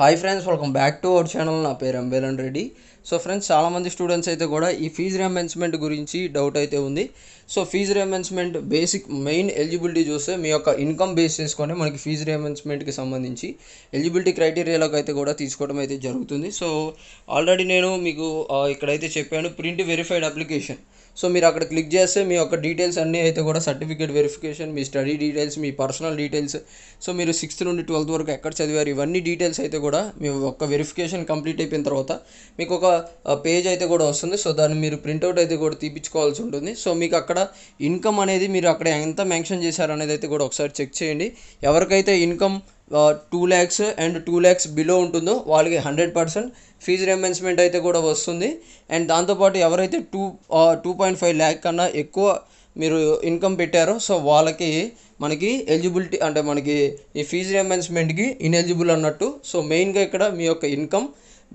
hi friends welcome back to our channel నా పేరు Ambelan Reddy so friends చాలామంది స్టూడెంట్స్ అయితే కూడా ఈ ఫీజు రియంబెన్స్మెంట్ గురించి డౌట్ అయితే ఉంది so fee reimbursement basic main eligibility చూస్తే మీ యొక్క ఇన్కమ్ బేస్ చేసుకొని మనకి ఫీజు రియంబెన్స్మెంట్కి సంబంధించి ఎలిజిబిలిటీ క్రైటీరియాలకు అయితే కూడా తీసుకోవడం అయితే జరుగుతుంది సో ఆల్రెడీ నేను మీకు ఇక్కడైతే చెప్పాను ప్రింట్ వెరిఫైడ్ అప్లికేషన్ సో మీరు అక్కడ క్లిక్ చేస్తే మీ యొక్క డీటెయిల్స్ అన్నీ అయితే కూడా సర్టిఫికేట్ వెరిఫికేషన్ మీ స్టడీ డీటెయిల్స్ మీ పర్సనల్ డీటెయిల్స్ సో మీరు సిక్స్త్ నుండి ట్వెల్త్ వరకు ఎక్కడ చదివారు ఇవన్నీ డీటెయిల్స్ అయితే కూడా మీ ఒక్క వెరిఫికేషన్ కంప్లీట్ అయిపోయిన తర్వాత మీకు ఒక పేజ్ అయితే కూడా వస్తుంది సో దాన్ని మీరు ప్రింట్అవుట్ అయితే కూడా తీపించుకోవాల్సి ఉంటుంది సో మీకు అక్కడ ఇన్కమ్ అనేది మీరు అక్కడ ఎంత మెన్షన్ చేశారు అనేది అయితే కూడా ఒకసారి చెక్ చేయండి ఎవరికైతే income two lakhs and two lakhs below ఉంటుందో వాళ్ళకి హండ్రెడ్ పర్సెంట్ ఫీజు రియంబర్స్మెంట్ అయితే కూడా వస్తుంది అండ్ దాంతోపాటు ఎవరైతే two two point five lakh కన్నా ఎక్కువ మీరు ఇన్కమ్ పెట్టారో సో వాళ్ళకి మనకి ఎలిజిబిలిటీ అంటే మనకి ఈ ఫీజు రియంబర్స్మెంట్కి ఇన్ఎలిజిబుల్ అన్నట్టు సో మెయిన్గా ఇక్కడ మీ యొక్క ఇన్కమ్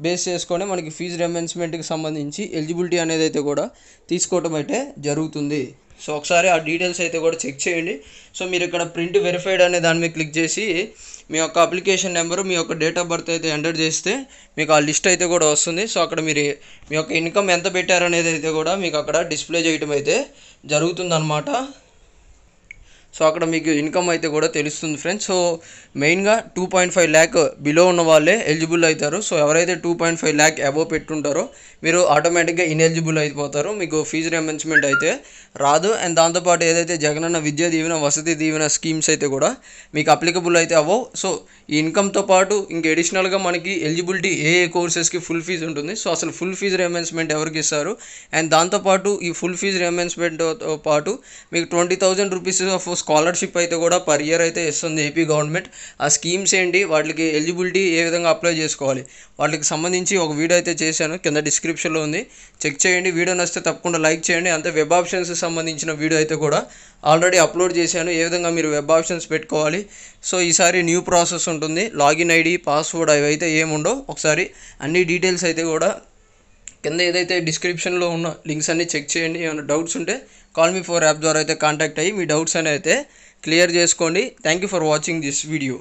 బేస్ చేసుకొని మనకి ఫీజు రెమెన్స్మెంట్కి సంబంధించి ఎలిజిబిలిటీ అనేది అయితే కూడా తీసుకోవటం అయితే జరుగుతుంది సో ఒకసారి ఆ డీటెయిల్స్ అయితే కూడా చెక్ చేయండి సో మీరు ఇక్కడ ప్రింట్ వెరిఫైడ్ అనే దాని మీద క్లిక్ చేసి మీ యొక్క అప్లికేషన్ నెంబర్ మీ యొక్క డేట్ ఆఫ్ బర్త్ అయితే ఎంటర్ చేస్తే మీకు ఆ లిస్ట్ అయితే కూడా వస్తుంది సో అక్కడ మీరు మీ యొక్క ఇన్కమ్ ఎంత పెట్టారనేది అయితే కూడా మీకు అక్కడ డిస్ప్లే చేయటం అయితే జరుగుతుందన్నమాట సో అక్కడ మీకు ఇన్కమ్ అయితే కూడా తెలుస్తుంది ఫ్రెండ్స్ సో మెయిన్గా two point five lakh below ఉన్న వాళ్ళే ఎలిజిబుల్ అవుతారు సో ఎవరైతే two point five lakh above పెట్టుంటారో మీరు ఆటోమేటిక్గా ఇన్ఎలిజిబుల్ అయిపోతారు మీకు ఫీజు రియంబర్స్మెంట్ అయితే రాదు అండ్ దాంతోపాటు ఏదైతే జగనన్న విద్యా దీవెన వసతి దీవెన స్కీమ్స్ అయితే కూడా మీకు అప్లికబుల్ అయితే అవ్వవు సో ఈ ఇన్కమ్తో పాటు ఇంక ఎడిషనల్గా మనకి ఎలిజిబిలిటీ ఏ ఏ కోర్సెస్కి ఫుల్ ఫీజు ఉంటుంది సో అసలు ఫుల్ ఫీజు రియంబర్స్మెంట్ ఎవరికి ఇస్తారు అండ్ దాంతోపాటు ఈ ఫుల్ ఫీజు రియంబర్స్మెంట్తో పాటు మీకు twenty thousand rupees of scholarship అయితే కూడా పర్ ఇయర్ అయితే ఇస్తుంది ఏపీ గవర్నమెంట్ ఆ స్కీమ్స్ ఏంటి వాటికి ఎలిజిబిలిటీ ఏ విధంగా అప్లై చేసుకోవాలి వాటికి సంబంధించి ఒక వీడియో అయితే చేశాను కింద డిస్క్రిప్షన్లో ఉంది చెక్ చేయండి వీడియో నచ్చితే తప్పకుండా లైక్ చేయండి అంతే వెబ్ ఆప్షన్స్ సంబంధించిన వీడియో అయితే కూడా ఆల్రెడీ అప్లోడ్ చేశాను ఏ విధంగా మీరు వెబ్ ఆప్షన్స్ పెట్టుకోవాలి సో ఈసారి న్యూ ప్రాసెస్ ఉంటుంది లాగిన్ ఐడి పాస్వర్డ్ అవి అయితే ఏముండో ఒకసారి అన్ని డీటెయిల్స్ అయితే కూడా కింద ఏదైతే డిస్క్రిప్షన్లో ఉన్న లింక్స్ అన్నీ చెక్ చేయండి ఏమైనా డౌట్స్ ఉంటే కాల్ మీ ఫోర్ యాప్ ద్వారా అయితే కాంటాక్ట్ అయ్యి మీ డౌట్స్ అని అయితే క్లియర్ చేసుకోండి thank you for watching this video